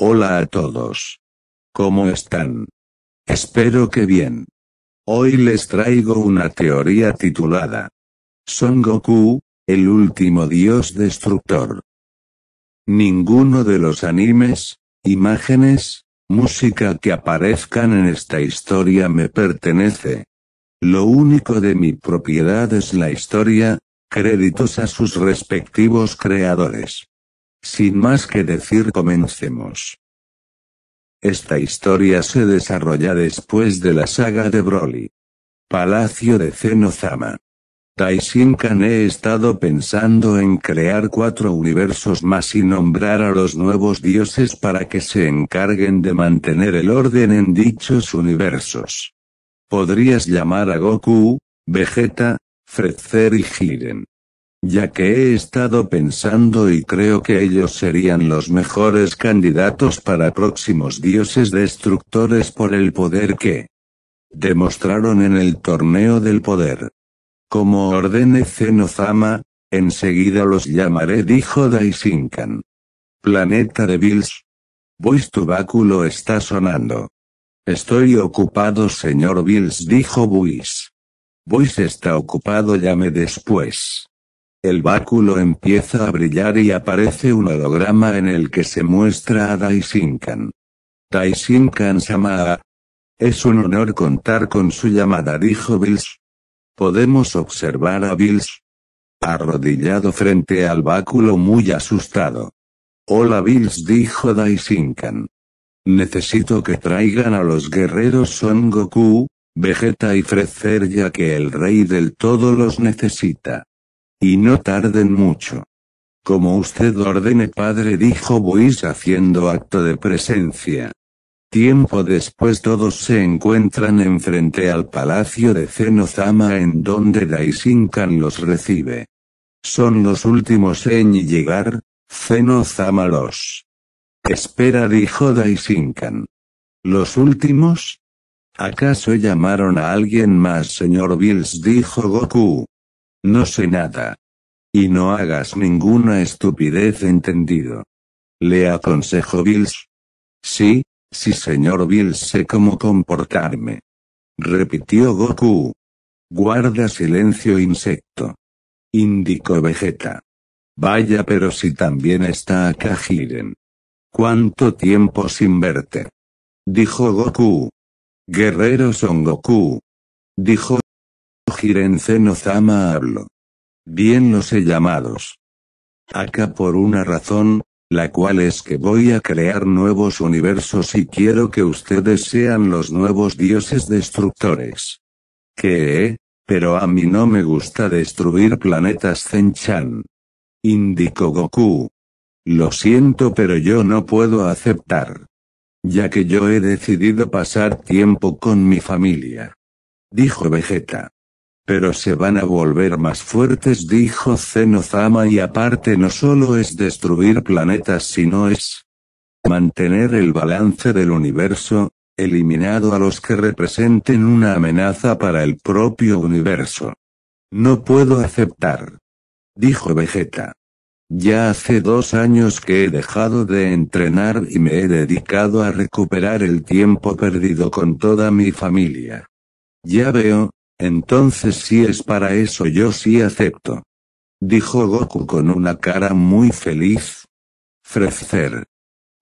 Hola a todos. ¿Cómo están? Espero que bien. Hoy les traigo una teoría titulada Son Goku, el último dios destructor. Ninguno de los animes, imágenes, música que aparezcan en esta historia me pertenece. Lo único de mi propiedad es la historia, créditos a sus respectivos creadores. Sin más que decir, comencemos. Esta historia se desarrolla después de la saga de Broly. Palacio de Zenozama. Daishinkan he estado pensando en crear cuatro universos más y nombrar a los nuevos dioses para que se encarguen de mantener el orden en dichos universos. Podrías llamar a Goku, Vegeta, Fredzer y Jiren ya que he estado pensando y creo que ellos serían los mejores candidatos para próximos dioses destructores por el poder que demostraron en el torneo del poder. Como ordene Zenozama, enseguida los llamaré, dijo Daisinkan. Planeta de Bills. Voice tu báculo está sonando. Estoy ocupado, señor Bills, dijo Buis. Buis está ocupado, llame después. El báculo empieza a brillar y aparece un holograma en el que se muestra a Daishinkan. Daishinkan Samaa. Es un honor contar con su llamada, dijo Bills. Podemos observar a Bills. Arrodillado frente al báculo muy asustado. Hola Bills dijo Daishinkan. Necesito que traigan a los guerreros Son Goku, Vegeta y Freezer ya que el rey del todo los necesita. Y no tarden mucho. Como usted ordene, padre, dijo Buis haciendo acto de presencia. Tiempo después todos se encuentran enfrente al palacio de Zenozama en donde Daishinkan los recibe. Son los últimos en llegar, Zenozama los. Espera dijo Daisinkan. ¿Los últimos? ¿Acaso llamaron a alguien más señor Bills dijo Goku? No sé nada. Y no hagas ninguna estupidez, entendido. Le aconsejo Bills. Sí, sí señor Bills sé cómo comportarme. Repitió Goku. Guarda silencio insecto. Indicó Vegeta. Vaya pero si también está acá ¿Cuánto tiempo sin verte? Dijo Goku. Guerreros Son Goku. Dijo Jiren-Zeno-Zama hablo. Bien los he llamados. Acá por una razón, la cual es que voy a crear nuevos universos y quiero que ustedes sean los nuevos dioses destructores. ¿Qué? Pero a mí no me gusta destruir planetas Zen-chan. Indicó Goku. Lo siento pero yo no puedo aceptar. Ya que yo he decidido pasar tiempo con mi familia. Dijo Vegeta. Pero se van a volver más fuertes, dijo Zenozama, y aparte no solo es destruir planetas, sino es mantener el balance del universo, eliminado a los que representen una amenaza para el propio universo. No puedo aceptar. Dijo Vegeta. Ya hace dos años que he dejado de entrenar y me he dedicado a recuperar el tiempo perdido con toda mi familia. Ya veo, entonces si es para eso yo sí acepto. Dijo Goku con una cara muy feliz. Frezzer.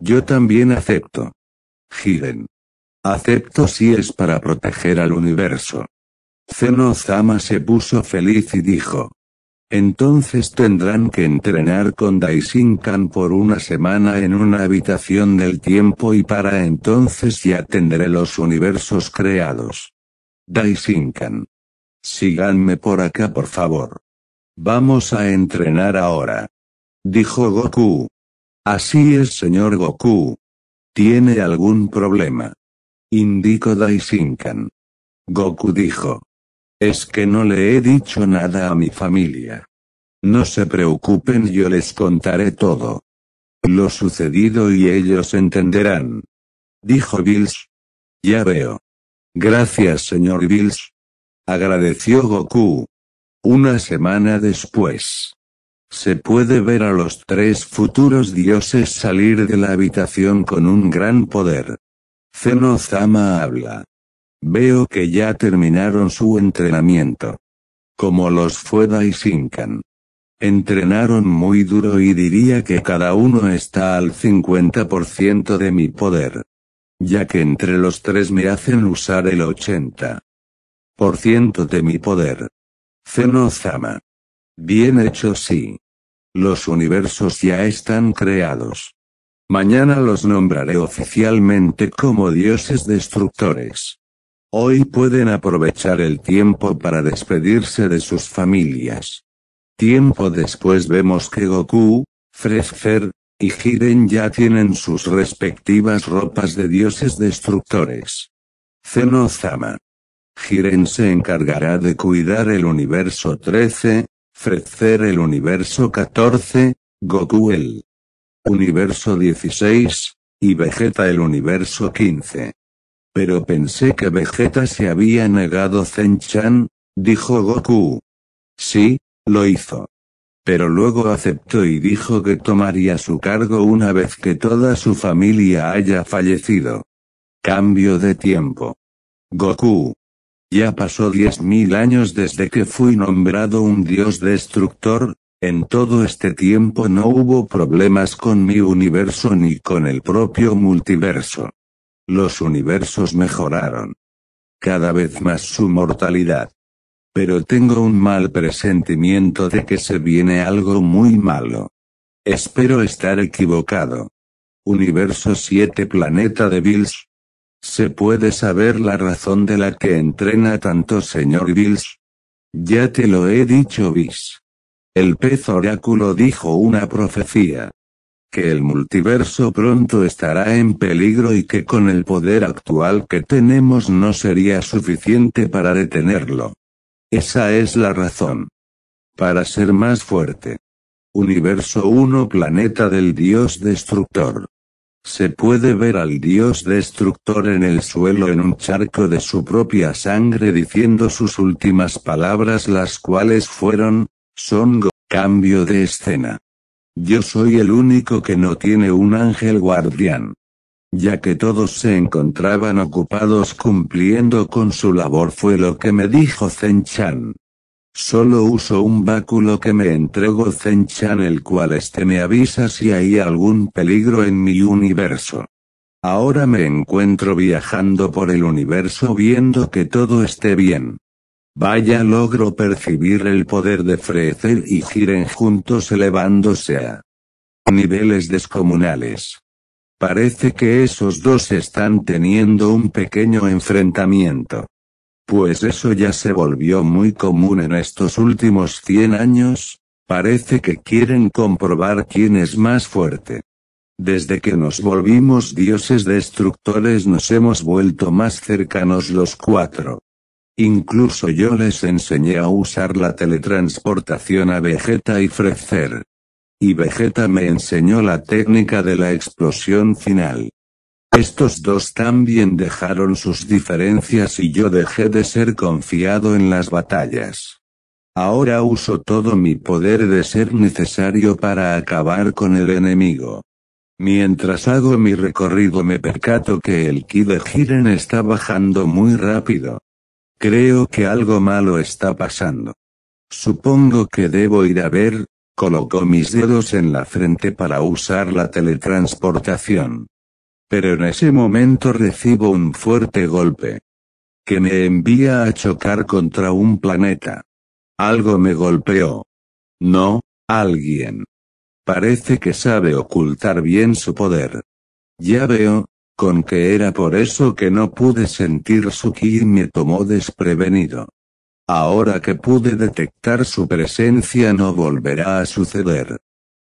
Yo también acepto. Giren. Acepto si es para proteger al universo. zeno Zama se puso feliz y dijo. Entonces tendrán que entrenar con Daishinkan por una semana en una habitación del tiempo y para entonces ya tendré los universos creados. Daishinkan. Síganme por acá por favor. Vamos a entrenar ahora. Dijo Goku. Así es, señor Goku. ¿Tiene algún problema? Indicó Daisinkan. Goku dijo. Es que no le he dicho nada a mi familia. No se preocupen, yo les contaré todo. Lo sucedido y ellos entenderán. Dijo Bills. Ya veo. Gracias, señor Bills agradeció Goku. Una semana después. Se puede ver a los tres futuros dioses salir de la habitación con un gran poder. Zeno-sama habla. Veo que ya terminaron su entrenamiento. Como los Fueda y Shinkan. Entrenaron muy duro y diría que cada uno está al 50% de mi poder. Ya que entre los tres me hacen usar el 80. Por ciento de mi poder. Zenozama. Bien hecho sí. Los universos ya están creados. Mañana los nombraré oficialmente como dioses destructores. Hoy pueden aprovechar el tiempo para despedirse de sus familias. Tiempo después vemos que Goku, Freezer y Jiren ya tienen sus respectivas ropas de dioses destructores. Zenozama. Jiren se encargará de cuidar el universo 13, Frecer el universo 14, Goku el universo 16, y Vegeta el universo 15. Pero pensé que Vegeta se había negado Zen-chan, dijo Goku. Sí, lo hizo. Pero luego aceptó y dijo que tomaría su cargo una vez que toda su familia haya fallecido. Cambio de tiempo. Goku. Ya pasó diez mil años desde que fui nombrado un dios destructor, en todo este tiempo no hubo problemas con mi universo ni con el propio multiverso. Los universos mejoraron. Cada vez más su mortalidad. Pero tengo un mal presentimiento de que se viene algo muy malo. Espero estar equivocado. Universo 7 Planeta de Bills, ¿Se puede saber la razón de la que entrena tanto señor Bills? Ya te lo he dicho, Bills. El pez oráculo dijo una profecía. Que el multiverso pronto estará en peligro y que con el poder actual que tenemos no sería suficiente para detenerlo. Esa es la razón. Para ser más fuerte. Universo 1 Planeta del Dios Destructor. Se puede ver al dios destructor en el suelo en un charco de su propia sangre diciendo sus últimas palabras las cuales fueron, son cambio de escena. Yo soy el único que no tiene un ángel guardián. Ya que todos se encontraban ocupados cumpliendo con su labor fue lo que me dijo Zen Chan. Solo uso un báculo que me entregó Zen-chan el cual este me avisa si hay algún peligro en mi universo. Ahora me encuentro viajando por el universo viendo que todo esté bien. Vaya logro percibir el poder de Frezel y Giren juntos elevándose a niveles descomunales. Parece que esos dos están teniendo un pequeño enfrentamiento. Pues eso ya se volvió muy común en estos últimos 100 años, parece que quieren comprobar quién es más fuerte. Desde que nos volvimos dioses destructores nos hemos vuelto más cercanos los cuatro. Incluso yo les enseñé a usar la teletransportación a Vegeta y Frezzer. Y Vegeta me enseñó la técnica de la explosión final. Estos dos también dejaron sus diferencias y yo dejé de ser confiado en las batallas. Ahora uso todo mi poder de ser necesario para acabar con el enemigo. Mientras hago mi recorrido me percato que el ki de Jiren está bajando muy rápido. Creo que algo malo está pasando. Supongo que debo ir a ver, colocó mis dedos en la frente para usar la teletransportación. Pero en ese momento recibo un fuerte golpe. Que me envía a chocar contra un planeta. Algo me golpeó. No, alguien. Parece que sabe ocultar bien su poder. Ya veo, con que era por eso que no pude sentir su ki y me tomó desprevenido. Ahora que pude detectar su presencia no volverá a suceder.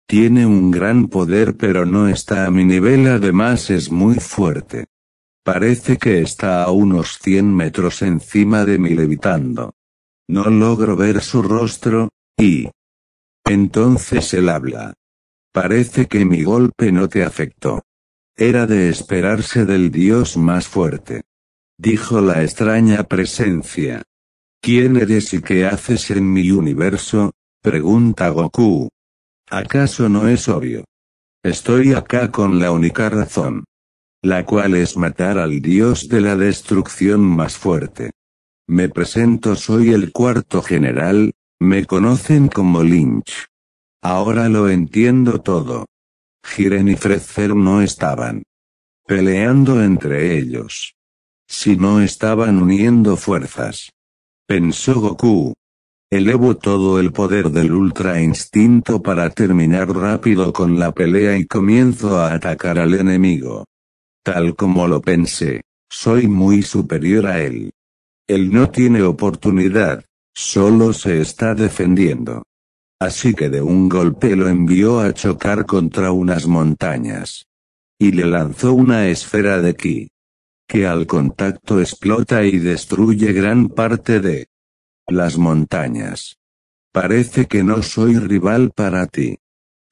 Tiene un gran poder pero no está a mi nivel además es muy fuerte. Parece que está a unos 100 metros encima de mí levitando. No logro ver su rostro, y... Entonces él habla. Parece que mi golpe no te afectó. Era de esperarse del dios más fuerte. Dijo la extraña presencia. ¿Quién eres y qué haces en mi universo? pregunta Goku. ¿Acaso no es obvio? Estoy acá con la única razón. La cual es matar al dios de la destrucción más fuerte. Me presento, soy el cuarto general, me conocen como Lynch. Ahora lo entiendo todo. Jiren y Frezer no estaban peleando entre ellos. Si no estaban uniendo fuerzas. Pensó Goku, Elevo todo el poder del ultra instinto para terminar rápido con la pelea y comienzo a atacar al enemigo. Tal como lo pensé, soy muy superior a él. Él no tiene oportunidad, solo se está defendiendo. Así que de un golpe lo envió a chocar contra unas montañas. Y le lanzó una esfera de ki. Que al contacto explota y destruye gran parte de las montañas. Parece que no soy rival para ti.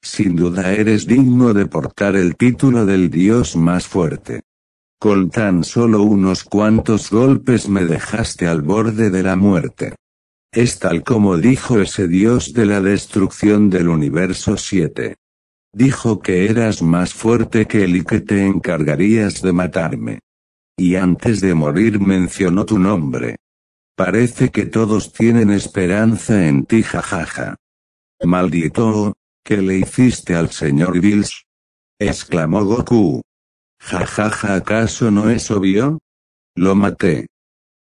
Sin duda eres digno de portar el título del dios más fuerte. Con tan solo unos cuantos golpes me dejaste al borde de la muerte. Es tal como dijo ese dios de la destrucción del universo 7. Dijo que eras más fuerte que él y que te encargarías de matarme. Y antes de morir mencionó tu nombre. Parece que todos tienen esperanza en ti, jajaja. Maldito, ¿qué le hiciste al señor Bills? exclamó Goku. Jajaja, ¿acaso no es obvio? Lo maté.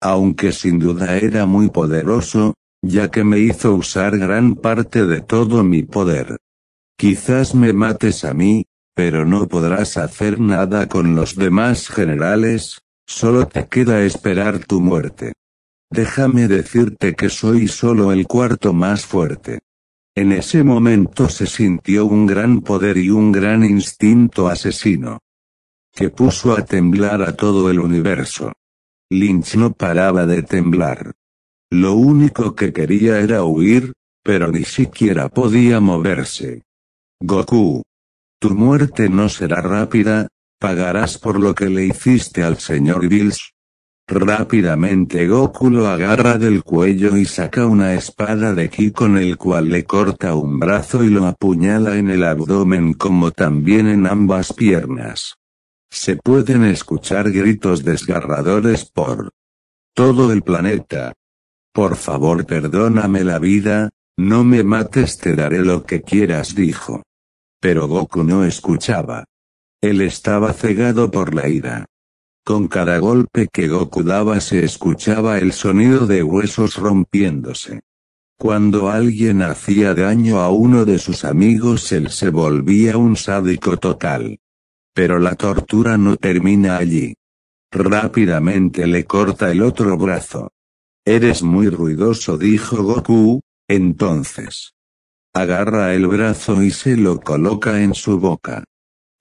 Aunque sin duda era muy poderoso, ya que me hizo usar gran parte de todo mi poder. Quizás me mates a mí, pero no podrás hacer nada con los demás generales, solo te queda esperar tu muerte. Déjame decirte que soy solo el cuarto más fuerte. En ese momento se sintió un gran poder y un gran instinto asesino. Que puso a temblar a todo el universo. Lynch no paraba de temblar. Lo único que quería era huir, pero ni siquiera podía moverse. Goku. Tu muerte no será rápida, pagarás por lo que le hiciste al señor Bills, Rápidamente Goku lo agarra del cuello y saca una espada de ki con el cual le corta un brazo y lo apuñala en el abdomen como también en ambas piernas. Se pueden escuchar gritos desgarradores por todo el planeta. Por favor perdóname la vida, no me mates te daré lo que quieras dijo. Pero Goku no escuchaba. Él estaba cegado por la ira. Con cada golpe que Goku daba se escuchaba el sonido de huesos rompiéndose. Cuando alguien hacía daño a uno de sus amigos él se volvía un sádico total. Pero la tortura no termina allí. Rápidamente le corta el otro brazo. Eres muy ruidoso dijo Goku, entonces. Agarra el brazo y se lo coloca en su boca.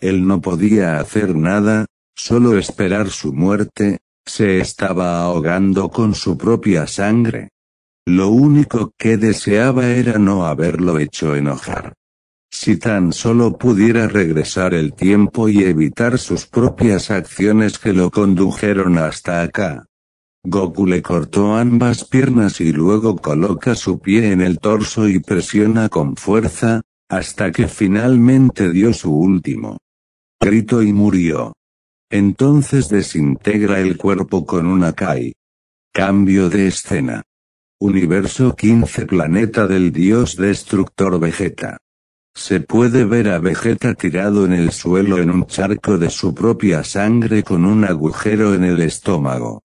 Él no podía hacer nada, Solo esperar su muerte, se estaba ahogando con su propia sangre. Lo único que deseaba era no haberlo hecho enojar. Si tan solo pudiera regresar el tiempo y evitar sus propias acciones que lo condujeron hasta acá. Goku le cortó ambas piernas y luego coloca su pie en el torso y presiona con fuerza, hasta que finalmente dio su último grito y murió. Entonces desintegra el cuerpo con una Akai. Cambio de escena. Universo 15 Planeta del Dios Destructor Vegeta. Se puede ver a Vegeta tirado en el suelo en un charco de su propia sangre con un agujero en el estómago.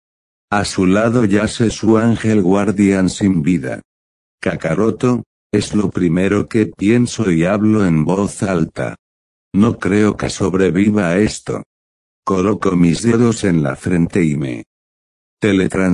A su lado yace su ángel guardián sin vida. Kakaroto, es lo primero que pienso y hablo en voz alta. No creo que sobreviva a esto. Coloco mis dedos en la frente y me teletrans